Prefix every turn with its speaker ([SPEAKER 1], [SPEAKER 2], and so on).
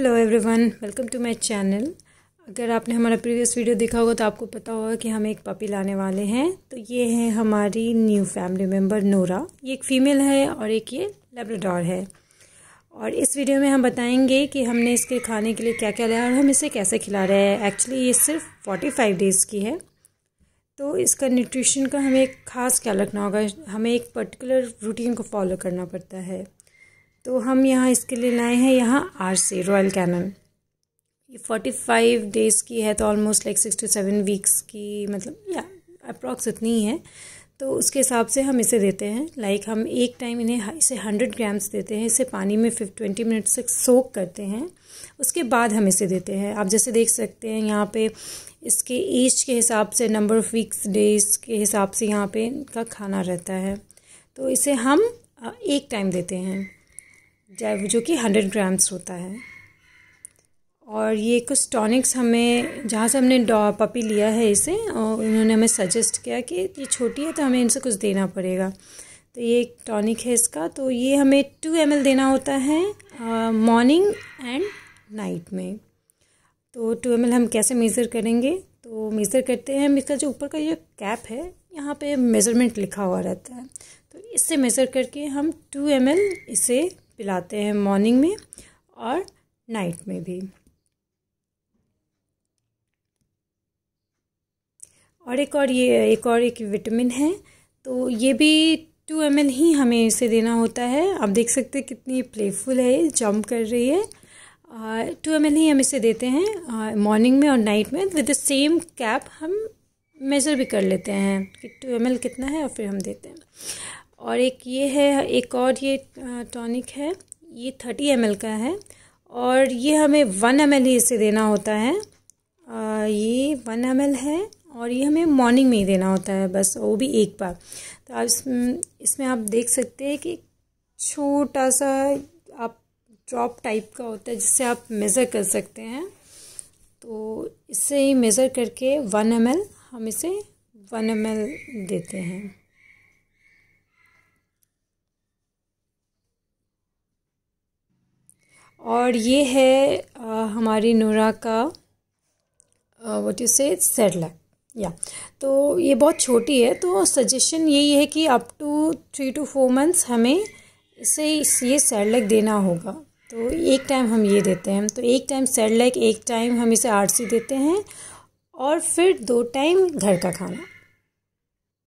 [SPEAKER 1] hello everyone welcome to my channel अगर आपने हमारा प्रीवियस वीडियो देखा होगा तो आपको पता होगा कि हम एक पपी लाने वाले हैं तो ये है हमारी न्यू फैमिली मेम्बर नोरा ये एक फ़ीमेल है और एक ये लेब्राडोर है और इस वीडियो में हम बताएंगे कि हमने इसके खाने के लिए क्या क्या लिया और हम इसे कैसे खिला रहे हैं एक्चुअली ये सिर्फ फोर्टी फाइव डेज़ की है तो इसका न्यूट्रिशन का हमें एक ख़ास ख्याल रखना होगा हमें एक पर्टिकुलर रूटीन को फॉलो करना पड़ता है तो हम यहाँ इसके लिए लाए हैं यहाँ आर सी रॉयल कैनन ये फोर्टी फाइव डेज़ की है तो almost like six to seven weeks की मतलब या अप्रॉक्स इतनी ही है तो उसके हिसाब से हम इसे देते हैं लाइक हम एक टाइम इन्हें इसे हंड्रेड ग्राम्स देते हैं इसे पानी में फिफ ट्वेंटी मिनट तक सोक करते हैं उसके बाद हम इसे देते हैं आप जैसे देख सकते हैं यहाँ पे इसके एज के हिसाब से नंबर ऑफ़ वीक्स डेज के हिसाब से यहाँ पे इनका खाना रहता है तो इसे हम एक टाइम देते हैं जो कि हंड्रेड ग्राम्स होता है और ये कुछ टॉनिक्स हमें जहाँ से हमने पपी लिया है इसे और उन्होंने हमें सजेस्ट किया कि ये छोटी है तो हमें इनसे कुछ देना पड़ेगा तो ये एक टॉनिक है इसका तो ये हमें टू एम देना होता है मॉर्निंग एंड नाइट में तो टू एम हम कैसे मेज़र करेंगे तो मेज़र करते हैं हम इसका जो ऊपर का ये कैप है यहाँ पे मेज़रमेंट लिखा हुआ रहता है तो इससे मेज़र करके हम टू एम इसे पिलाते हैं मॉर्निंग में और नाइट में भी और एक और ये एक और एक विटामिन है तो ये भी टू एम ही हमें इसे देना होता है आप देख सकते हैं कितनी प्लेफुल है ये जंप कर रही है टू एम ही हम इसे देते हैं मॉर्निंग में और नाइट में विद द सेम कैप हम मेज़र भी कर लेते हैं कि टू एम कितना है और फिर हम देते हैं और एक ये है एक और ये टॉनिक है ये थर्टी एम का है और ये हमें वन एम ही इसे देना होता है आ, ये वन एम है और ये हमें मॉर्निंग में ही देना होता है बस वो भी एक बार तो आप इसमें आप देख सकते हैं कि छोटा सा आप ड्रॉप टाइप का होता है जिससे आप मेज़र कर सकते हैं तो इससे ही मेज़र करके वन एम हम इसे वन एम देते हैं और ये है आ, हमारी नूरा का वट यू से सेडलैक या तो ये बहुत छोटी है तो सजेशन यही है कि up to three to four months हमें इसे ये सेडलैक देना होगा तो एक टाइम हम ये देते हैं तो एक टाइम सेडलैक एक टाइम हम इसे आरसी देते हैं और फिर दो टाइम घर का खाना